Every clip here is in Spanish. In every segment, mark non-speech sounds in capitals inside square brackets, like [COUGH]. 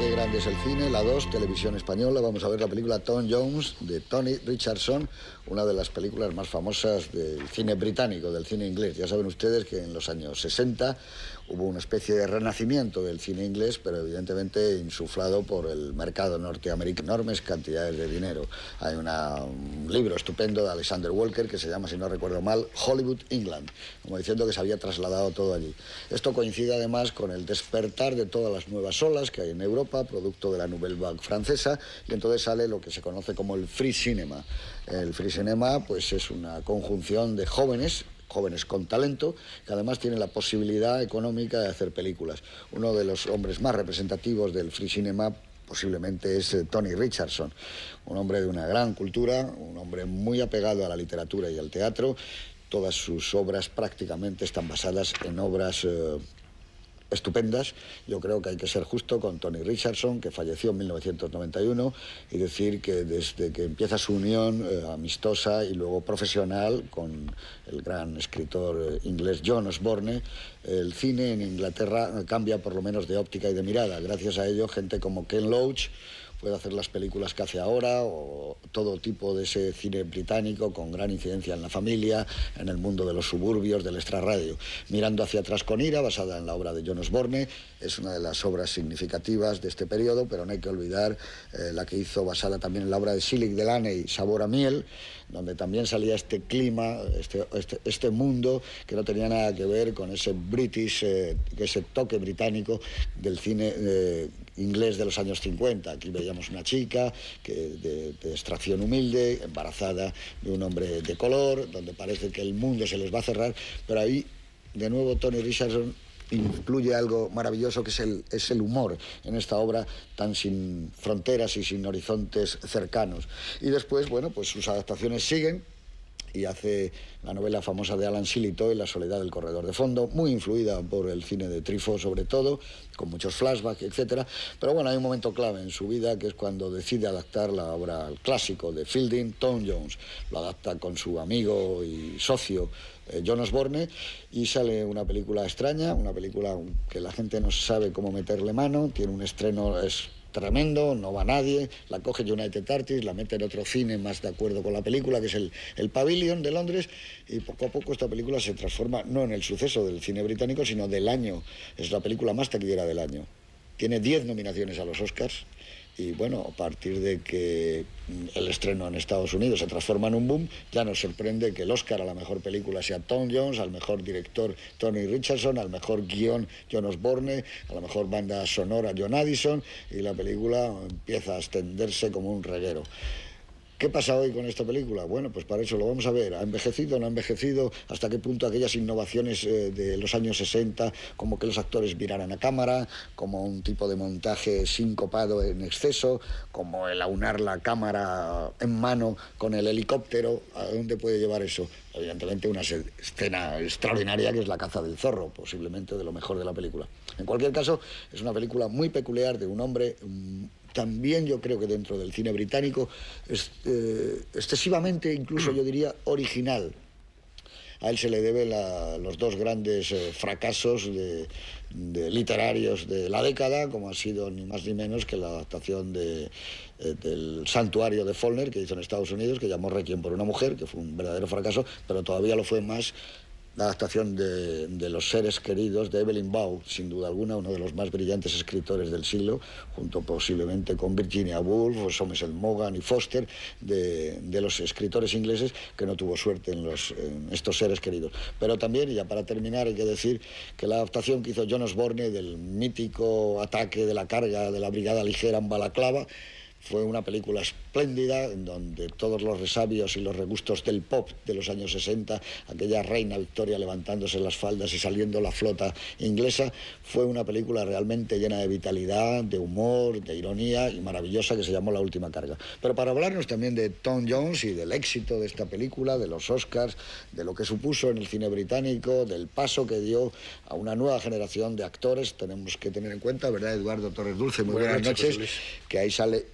Qué grande es el cine, la 2, televisión española. Vamos a ver la película Tom Jones de Tony Richardson, una de las películas más famosas del cine británico, del cine inglés. Ya saben ustedes que en los años 60 hubo una especie de renacimiento del cine inglés, pero evidentemente insuflado por el mercado norteamericano. Enormes cantidades de dinero. Hay un libro estupendo de Alexander Walker que se llama, si no recuerdo mal, Hollywood England, como diciendo que se había trasladado todo allí. Esto coincide además con el despertar de todas las nuevas olas que hay en Europa, producto de la Nouvelle Vague francesa, y entonces sale lo que se conoce como el free cinema. El free cinema pues es una conjunción de jóvenes jóvenes con talento, que además tienen la posibilidad económica de hacer películas. Uno de los hombres más representativos del free cinema posiblemente es eh, Tony Richardson, un hombre de una gran cultura, un hombre muy apegado a la literatura y al teatro. Todas sus obras prácticamente están basadas en obras eh, estupendas, yo creo que hay que ser justo con Tony Richardson, que falleció en 1991, y decir que desde que empieza su unión eh, amistosa y luego profesional con el gran escritor eh, inglés John Osborne, el cine en Inglaterra cambia por lo menos de óptica y de mirada. Gracias a ello, gente como Ken Loach, puede hacer las películas que hace ahora o todo tipo de ese cine británico con gran incidencia en la familia, en el mundo de los suburbios, del extrarradio. Mirando hacia atrás con ira, basada en la obra de Jonas Osborne, es una de las obras significativas de este periodo, pero no hay que olvidar eh, la que hizo basada también en la obra de Silic Delaney, Sabor a miel, donde también salía este clima, este, este, este, mundo que no tenía nada que ver con ese british, eh, ese toque británico del cine eh, inglés de los años 50. Aquí veíamos una chica de, de, extracción humilde, embarazada de un hombre de color, donde parece que el mundo se les va a cerrar, pero ahí de nuevo Tony Richardson Incluye algo maravilloso que es el, es el humor en esta obra tan sin fronteras y sin horizontes cercanos. Y después, bueno, pues sus adaptaciones siguen, y hace la novela famosa de Alan Silito y La soledad del corredor de fondo, muy influida por el cine de Trifo sobre todo, con muchos flashbacks, etc. Pero bueno, hay un momento clave en su vida que es cuando decide adaptar la obra al clásico de Fielding, Tom Jones. Lo adapta con su amigo y socio eh, Jonas Borne y sale una película extraña, una película que la gente no sabe cómo meterle mano, tiene un estreno... Es, tremendo, no va nadie, la coge United Artists, la mete en otro cine más de acuerdo con la película, que es el, el Pavilion de Londres, y poco a poco esta película se transforma no en el suceso del cine británico, sino del año. Es la película más taquillera del año. Tiene 10 nominaciones a los Oscars y bueno, a partir de que el estreno en Estados Unidos se transforma en un boom, ya nos sorprende que el Oscar a la mejor película sea Tom Jones, al mejor director Tony Richardson, al mejor guión John Osborne, a la mejor banda sonora John Addison y la película empieza a extenderse como un reguero. ¿Qué pasa hoy con esta película? Bueno, pues para eso lo vamos a ver. ¿Ha envejecido o no ha envejecido? ¿Hasta qué punto aquellas innovaciones eh, de los años 60, como que los actores miraran a cámara, como un tipo de montaje sincopado en exceso, como el aunar la cámara en mano con el helicóptero? ¿A dónde puede llevar eso? Evidentemente una escena extraordinaria que es la caza del zorro, posiblemente de lo mejor de la película. En cualquier caso, es una película muy peculiar de un hombre también yo creo que dentro del cine británico, eh, excesivamente, incluso yo diría, original. A él se le debe los dos grandes eh, fracasos literarios de la década, como ha sido ni más ni menos que la adaptación eh, del santuario de Follner que hizo en Estados Unidos, que llamó Requiem por una mujer, que fue un verdadero fracaso, pero todavía lo fue más la adaptación de, Los seres queridos de Evelyn Waugh, sin duda alguna, uno de los más brillantes escritores del siglo, junto posiblemente con Virginia Woolf, Somerset Maugham y Foster, de, los escritores ingleses que no tuvo suerte en, los, estos seres queridos. Pero también, ya para terminar, hay que decir que la adaptación que hizo John Osborne del mítico ataque de la carga de la brigada ligera en Balaclava fue una película espléndida, en donde todos los resabios y los regustos del pop de los años 60, aquella reina Victoria levantándose las faldas y saliendo la flota inglesa, fue una película realmente llena de vitalidad, de humor, de ironía y maravillosa que se llamó La Última Carga. Pero para hablarnos también de Tom Jones y del éxito de esta película, de los Oscars, de lo que supuso en el cine británico, del paso que dio a una nueva generación de actores, tenemos que tener en cuenta, ¿verdad, Eduardo Torres Dulce? Muy buenas, noches, que ahí sale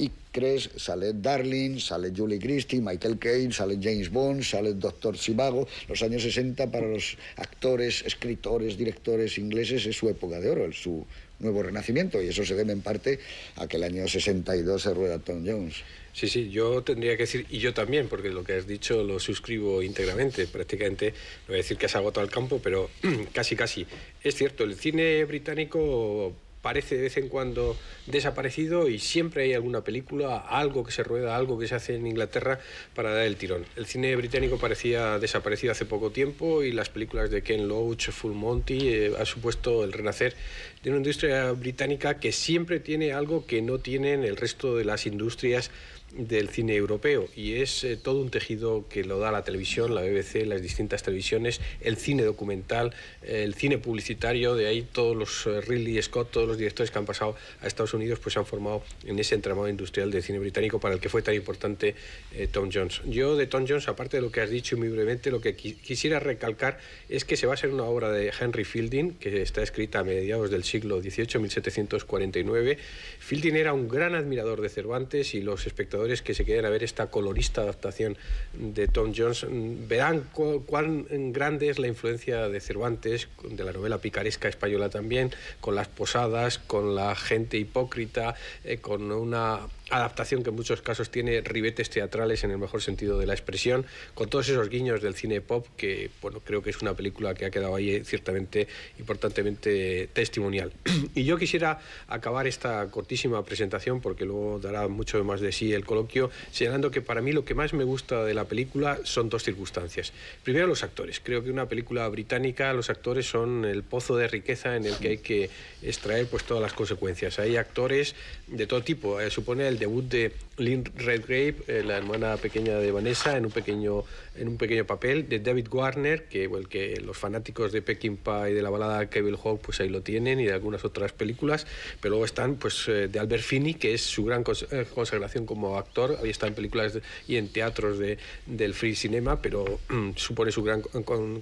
sale Darling, sale Julie Christie, Michael Caine, sale James Bond, sale Doctor chivago. Los años 60 para los actores, escritores, directores ingleses es su época de oro, su nuevo renacimiento y eso se debe en parte a que el año 62 se rueda Tom Jones. Sí, sí, yo tendría que decir, y yo también, porque lo que has dicho lo suscribo íntegramente, prácticamente, no voy a decir que has agotado el campo, pero [CLEARS THROAT] casi, casi. Es cierto, el cine británico parece de vez en cuando desaparecido y siempre hay alguna película, algo que se rueda, algo que se hace en Inglaterra para dar el tirón. El cine británico parecía desaparecido hace poco tiempo y las películas de Ken Loach, Full Monty, eh, ha supuesto el renacer de una industria británica que siempre tiene algo que no tienen el resto de las industrias del cine europeo y es eh, todo un tejido que lo da la televisión, la BBC, las distintas televisiones, el cine documental, el cine publicitario, de ahí todos los eh, Ridley Scott, todos los directores que han pasado a Estados Unidos, pues se han formado en ese entramado industrial del cine británico para el que fue tan importante eh, Tom Jones. Yo de Tom Jones, aparte de lo que has dicho muy brevemente, lo que quisiera recalcar es que se va a ser una obra de Henry Fielding, que está escrita a mediados del siglo XVIII, 1749. Fielding era un gran admirador de Cervantes y los espectadores que se queden a ver esta colorista adaptación de Tom Jones mm, verán cuán grande es la influencia de Cervantes, de la novela picaresca española también, con las posadas, con la gente hipócrita, eh, con una adaptación que en muchos casos tiene ribetes teatrales en el mejor sentido de la expresión, con todos esos guiños del cine pop que, bueno, creo que es una película que ha quedado ahí eh, ciertamente importantemente testimonial. [CLEARS THROAT] y yo quisiera acabar esta cortísima presentación, porque luego dará mucho más de sí el coloquio, señalando que para mí lo que más me gusta de la película son dos circunstancias. Primero, los actores. Creo que una película británica, los actores son el pozo de riqueza en el que hay que extraer pues todas las consecuencias. Hay actores de todo tipo, eh, supone el el debut de Lynn Redgrave, eh, la hermana pequeña de Vanessa, en un pequeño, en un pequeño papel, de David Warner, que, que los fanáticos de pie y de la balada Kevin Hawk, pues ahí lo tienen, y de algunas otras películas, pero luego están pues, eh, de Albert Finney, que es su gran eh, consagración como actor, ahí está en películas y en teatros de, del free cinema, pero mm, supone su gran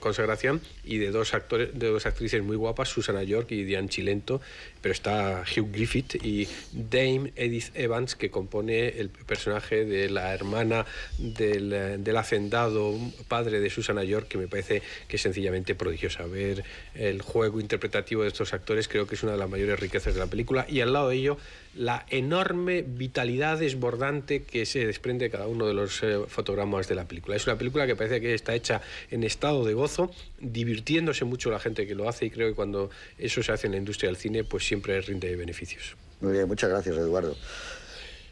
consagración, y de dos, actores, de dos actrices muy guapas, Susana York y Diane Chilento, pero está Hugh Griffith y Dame Edith Evans, que compone el personaje de la hermana del, del hacendado, padre de Susana York, que me parece que es sencillamente prodigiosa. Ver el juego interpretativo de estos actores creo que es una de las mayores riquezas de la película y al lado de ello la enorme vitalidad desbordante que se desprende de cada uno de los eh, fotogramas de la película. Es una película que parece que está hecha en estado de gozo, divirtiéndose mucho la gente que lo hace y creo que cuando eso se hace en la industria del cine, pues siempre rinde beneficios. Muy bien, muchas gracias, Eduardo.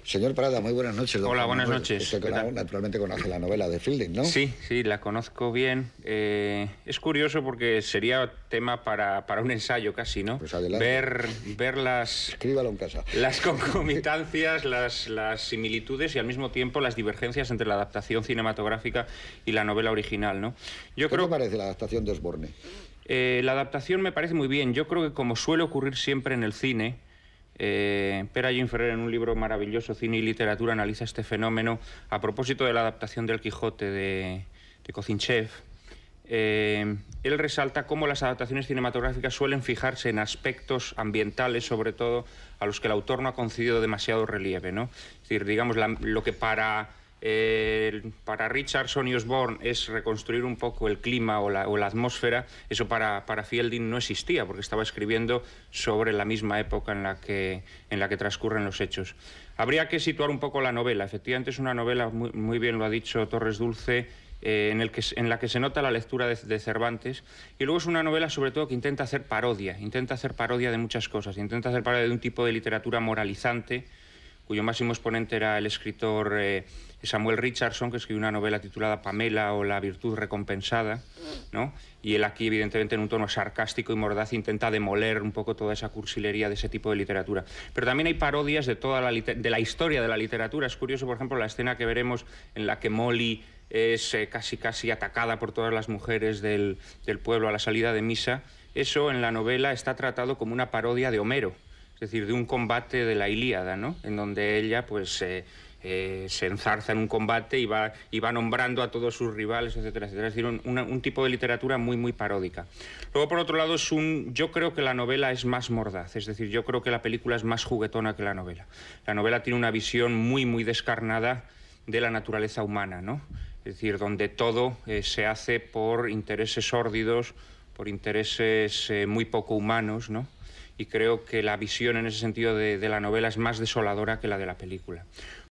Señor Prada, muy buenas noches. Hola, buenas noches. Usted naturalmente conoce la novela de Fielding, ¿no? Sí, sí, la conozco bien. Eh, es curioso porque sería tema para, un ensayo casi, ¿no? Pues ver, ver las... Escríbalo en casa. Las concomitancias, las, las similitudes y al mismo tiempo las divergencias entre la adaptación cinematográfica y la novela original, ¿no? Yo ¿Qué creo... te parece la adaptación de Osborne? Eh, la adaptación me parece muy bien. Yo creo que como suele ocurrir siempre en el cine, eh, Pera Jim Ferrer en un libro maravilloso, Cine y Literatura, analiza este fenómeno a propósito de la adaptación del Quijote de, de eh, él resalta cómo las adaptaciones cinematográficas suelen fijarse en aspectos ambientales, sobre todo, a los que el autor no ha concedido demasiado relieve. ¿no? Es decir, digamos, lo que para para Richardson y Osborne es reconstruir un poco el clima o la, atmósfera. Eso para, Fielding no existía porque estaba escribiendo sobre la misma época en la, que, transcurren los hechos. Habría que situar un poco la novela. Efectivamente es una novela, muy, bien lo ha dicho Torres Dulce, eh, en, la que se nota la lectura de, de, Cervantes. Y luego es una novela, sobre todo, que intenta hacer parodia, intenta hacer parodia de muchas cosas, intenta hacer parodia de un tipo de literatura moralizante cuyo máximo exponente era el escritor eh, Samuel Richardson, que escribió una novela titulada Pamela o la virtud recompensada, ¿no? Y él aquí, evidentemente, en un tono sarcástico y mordaz, intenta demoler un poco toda esa cursilería de ese tipo de literatura. Pero también hay parodias de toda la, historia de la literatura. Es curioso, por ejemplo, la escena que veremos en la que Molly es eh, casi casi atacada por todas las mujeres del pueblo a la salida de misa. Eso en la novela está tratado como una parodia de Homero es decir, de un combate de la Ilíada, ¿no? En donde ella, pues, eh, eh, se enzarza en un combate y va, nombrando a todos sus rivales, etcétera, etcétera. Es decir, un, tipo de literatura muy, muy paródica. Luego, por otro lado, es yo creo que la novela es más mordaz, es decir, yo creo que la película es más juguetona que la novela. La novela tiene una visión muy, muy descarnada de la naturaleza humana, ¿no? Es decir, donde todo eh, se hace por intereses sórdidos, por intereses muy poco humanos, ¿no? y creo que la visión en ese sentido de, la novela es más desoladora que la de la película.